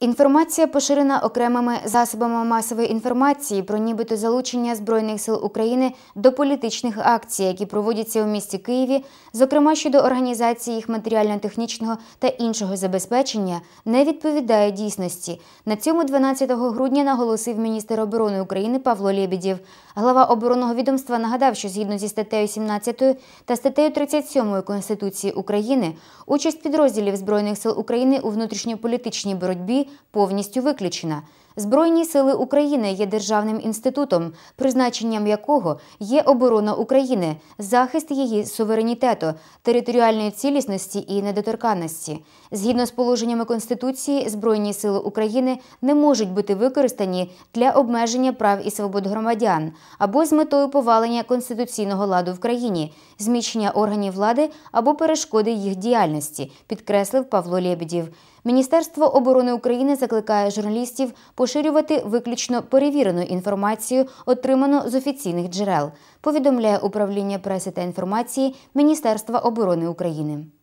Інформація поширена окремими засобами масової інформації про нібито залучення збройних сил України до політичних акцій, які проводяться у місті Києві, зокрема щодо організації їх матеріально-технічного та іншого забезпечення, не відповідає дійсності. На цьому 12 грудня наголосив міністр оборони України Павло Лєбідів. Глава оборонного відомства нагадав, що згідно зі статтею 17 та статтею 37 конституції України, участь підрозділів збройних сил України у внутрішньополітичній боротьбі повністю виключена. Збройні сили України є державним інститутом, призначенням якого є оборона України, захист її суверенітету, територіальної цілісності і недоторканності. Згідно з положеннями Конституції, Збройні сили України не можуть бути використані для обмеження прав і свобод громадян або з метою повалення конституційного ладу в країні, зміщення органів влади або перешкоди їх діяльності, підкреслив Павло Лєбідів. Міністерство оборони України закликає журналістів по поширювати виключно перевірену інформацію, отриману з офіційних джерел, повідомляє управління преси та інформації Міністерства оборони України.